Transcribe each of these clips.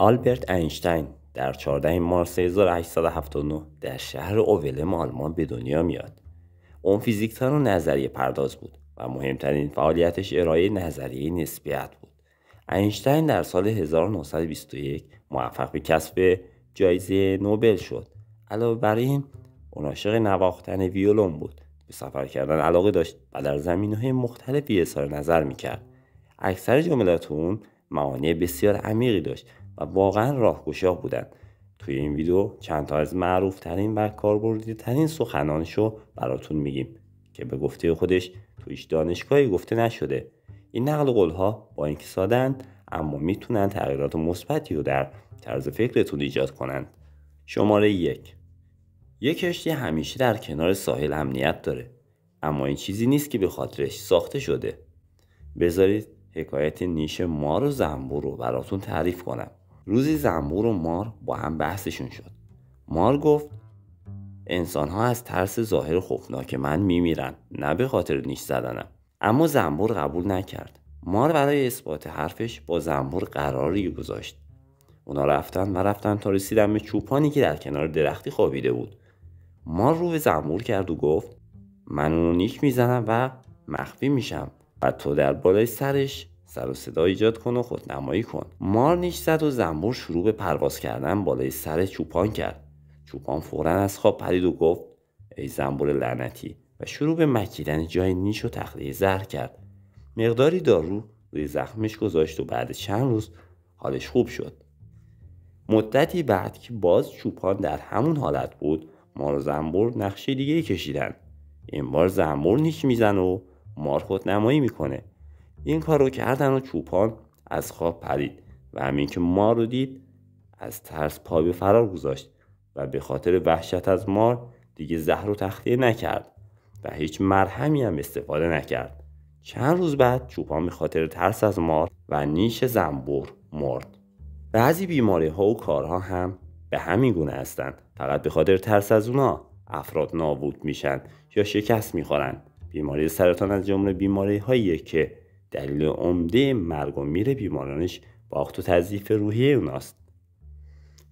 آلبرت اینشتین در 14 مارس 1879 در شهر اوولم آلمان به دنیا میاد. اون فیزیکتان و نظریه پرداز بود و مهمترین فعالیتش ارائه نظریه نسبیت بود. اینشتین در سال 1921 موفق به کسب جایزه نوبل شد. علاوه بر این، اون عاشق نواختن ویولون بود. به سفر کردن علاقه داشت و در زمینه های مختلفی اظهار نظر میکرد. اکثر جملات اون معانی بسیار عمیقی داشت و واقعا راهگشا بودند توی این ویدیو چند تا از معروف ترین و کاربردی ترین سخنانش رو براتون میگیم که به گفته خودش تو هیچ دانشگاهی گفته نشده این نقل قول ها با اینکه سادن اما میتونن تغییرات مثبتی رو در طرز فکرتون ایجاد کنند شماره یک یک کشتی همیشه در کنار ساحل امنیت داره اما این چیزی نیست که به خاطرش ساخته شده بذارید حکایت نیش مار و زنبور رو براتون تعریف کنم روزی زنبور و مار با هم بحثشون شد مار گفت انسان ها از ترس ظاهر خوفناک من میمیرن نه به خاطر نیش زدنم اما زنبور قبول نکرد مار برای اثبات حرفش با زنبور قراری گذاشت اونا رفتن و رفتن تا رسیدن به چوپانی که در کنار درختی خوابیده بود مار رو به زنبور کرد و گفت من اونو نیک میزنم و مخفی میشم و تو در بالای سرش سر و صدا ایجاد کن و خودنمایی کن مار نیش زد و زنبور شروع به پرواز کردن بالای سر چوپان کرد چوپان فورا از خواب پرید و گفت ای زنبور لعنتی و شروع به مکیدن جای نیش و تخلیه زهر کرد مقداری دارو روی زخمش گذاشت و بعد چند روز حالش خوب شد مدتی بعد که باز چوپان در همون حالت بود مار و زنبور نقشه دیگه کشیدن این بار زنبور نیش میزن و مار خود نمایی میکنه این کار رو کردن و چوپان از خواب پرید و همین که مار رو دید از ترس پا به فرار گذاشت و به خاطر وحشت از مار دیگه زهر رو تخلیه نکرد و هیچ مرهمی هم استفاده نکرد چند روز بعد چوپان به خاطر ترس از مار و نیش زنبور مرد بعضی بیماری ها و کارها هم به همین گونه هستند فقط به خاطر ترس از اونا افراد نابود میشن یا شکست میخورن بیماری سرطان از جمله بیماری هایی که دلیل عمده مرگ و میر بیمارانش باخت و تضعیف روحیه اوناست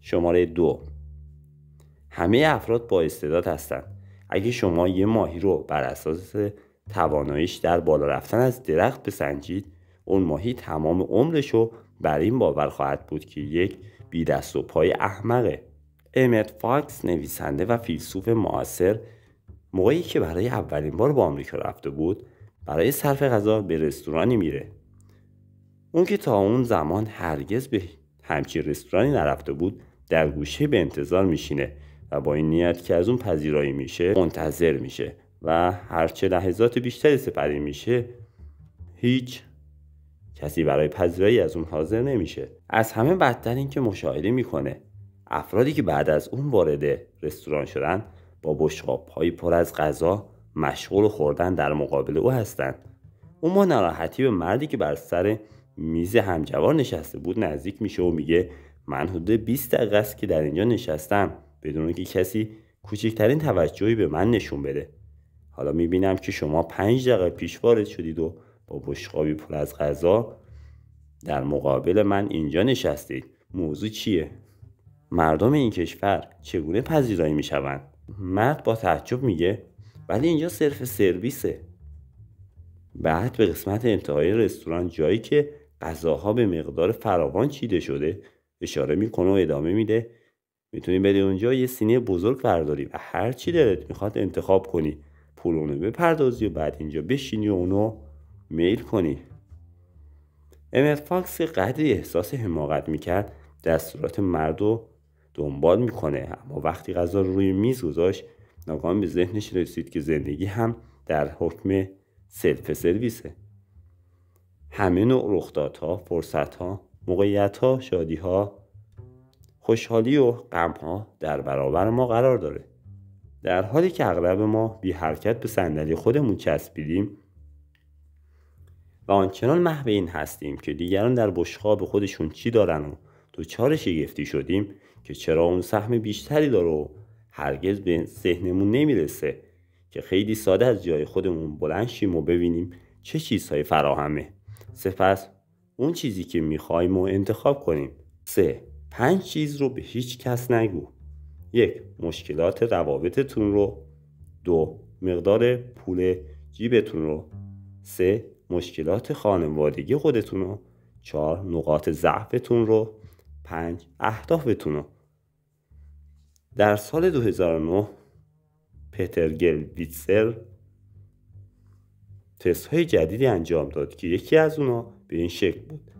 شماره دو همه افراد با استعداد هستند اگه شما یه ماهی رو بر اساس تواناییش در بالا رفتن از درخت بسنجید اون ماهی تمام عمرش رو بر این باور خواهد بود که یک بی دست و پای احمقه امت فاکس نویسنده و فیلسوف معاصر موقعی که برای اولین بار با آمریکا رفته بود برای صرف غذا به رستورانی میره اون که تا اون زمان هرگز به همچین رستورانی نرفته بود در گوشه به انتظار میشینه و با این نیت که از اون پذیرایی میشه منتظر میشه و هرچه لحظات بیشتری سپری میشه هیچ کسی برای پذیرایی از اون حاضر نمیشه از همه بدتر اینکه مشاهده میکنه افرادی که بعد از اون وارد رستوران شدن با بشقاب های پر از غذا مشغول خوردن در مقابل او هستند او ما ناراحتی به مردی که بر سر میز همجوار نشسته بود نزدیک میشه و میگه من حدود 20 دقیقه است که در اینجا نشستم بدون که کسی کوچکترین توجهی به من نشون بده حالا میبینم که شما پنج دقیقه پیش وارد شدید و با بشقابی پر از غذا در مقابل من اینجا نشستید موضوع چیه مردم این کشور چگونه پذیرایی میشوند مرد با تعجب میگه ولی اینجا صرف سرویسه بعد به قسمت انتهای رستوران جایی که غذاها به مقدار فراوان چیده شده اشاره میکنه و ادامه میده میتونی بری اونجا یه سینه بزرگ برداری و هر چی دلت میخواد انتخاب کنی پول بپردازی و بعد اینجا بشینی و اونو میل کنی امت فاکس قدری احساس حماقت میکرد دستورات مرد و دنبال میکنه اما وقتی غذا رو روی میز گذاشت ناگهان به ذهنش رسید که زندگی هم در حکم سلف سرویسه همه نوع رخدادها فرصتها موقعیتها شادیها خوشحالی و غمها در برابر ما قرار داره در حالی که اغلب ما بی حرکت به صندلی خودمون چسبیدیم و آنچنان محو این هستیم که دیگران در بشقاب خودشون چی دارن و دچار شگفتی شدیم که چرا اون سهم بیشتری داره و هرگز به ذهنمون نمیرسه که خیلی ساده از جای خودمون بلند شیم و ببینیم چه چیزهایی فراهمه سپس اون چیزی که میخوایم و انتخاب کنیم سه پنج چیز رو به هیچ کس نگو یک مشکلات روابطتون رو دو مقدار پول جیبتون رو سه مشکلات خانوادگی خودتون رو چهار نقاط ضعفتون رو 5 اهدافتون رو در سال 2009 پتر گلویتسر تست های جدیدی انجام داد که یکی از اونا به این شکل بود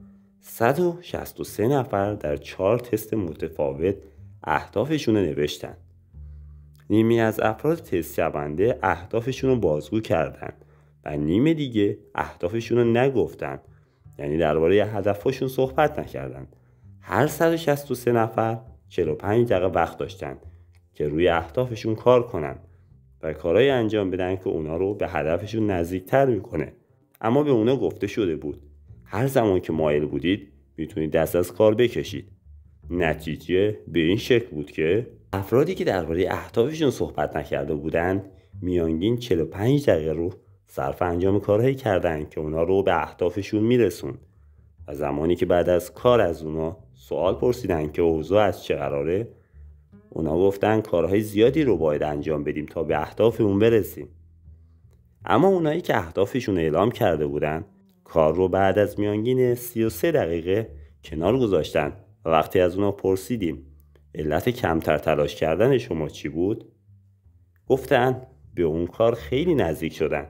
163 نفر در چهار تست متفاوت اهدافشون رو نوشتن نیمی از افراد تست شونده اهدافشون رو بازگو کردند و نیم دیگه اهدافشون رو نگفتن یعنی درباره هدفشون صحبت نکردند هر 163 نفر 45 دقیقه وقت داشتند که روی اهدافشون کار کنن و کارهایی انجام بدن که اونا رو به هدفشون نزدیکتر میکنه اما به اونا گفته شده بود هر زمان که مایل بودید میتونید دست از کار بکشید نتیجه به این شکل بود که افرادی که درباره اهدافشون صحبت نکرده بودند میانگین 45 دقیقه رو صرف انجام کارهایی کردند که اونا رو به اهدافشون میرسوند و زمانی که بعد از کار از اونا سوال پرسیدن که اوضاع از چه قراره اونا گفتن کارهای زیادی رو باید انجام بدیم تا به اهدافمون برسیم اما اونایی که اهدافشون اعلام کرده بودن کار رو بعد از میانگین 33 دقیقه کنار گذاشتن و وقتی از اونا پرسیدیم علت کمتر تلاش کردن شما چی بود؟ گفتن به اون کار خیلی نزدیک شدن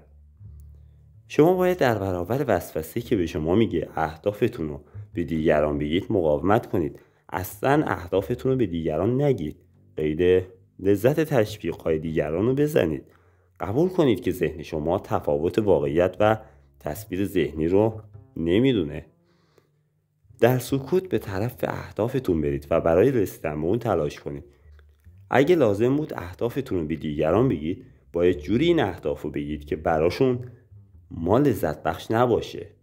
شما باید در برابر وسوسه که به شما میگه اهدافتونو رو به دیگران بگید مقاومت کنید اصلا اهدافتون رو به دیگران نگید قید لذت تشویق های دیگران رو بزنید قبول کنید که ذهن شما تفاوت واقعیت و تصویر ذهنی رو نمیدونه در سکوت به طرف اهدافتون برید و برای رسیدن به اون تلاش کنید اگه لازم بود اهدافتون رو به دیگران بگید باید جوری این اهداف رو بگید که براشون ما لذت بخش نباشه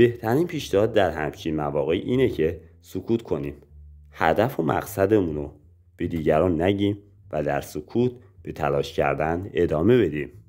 بهترین پیشنهاد در همچین مواقعی اینه که سکوت کنیم هدف و مقصدمون رو به دیگران نگیم و در سکوت به تلاش کردن ادامه بدیم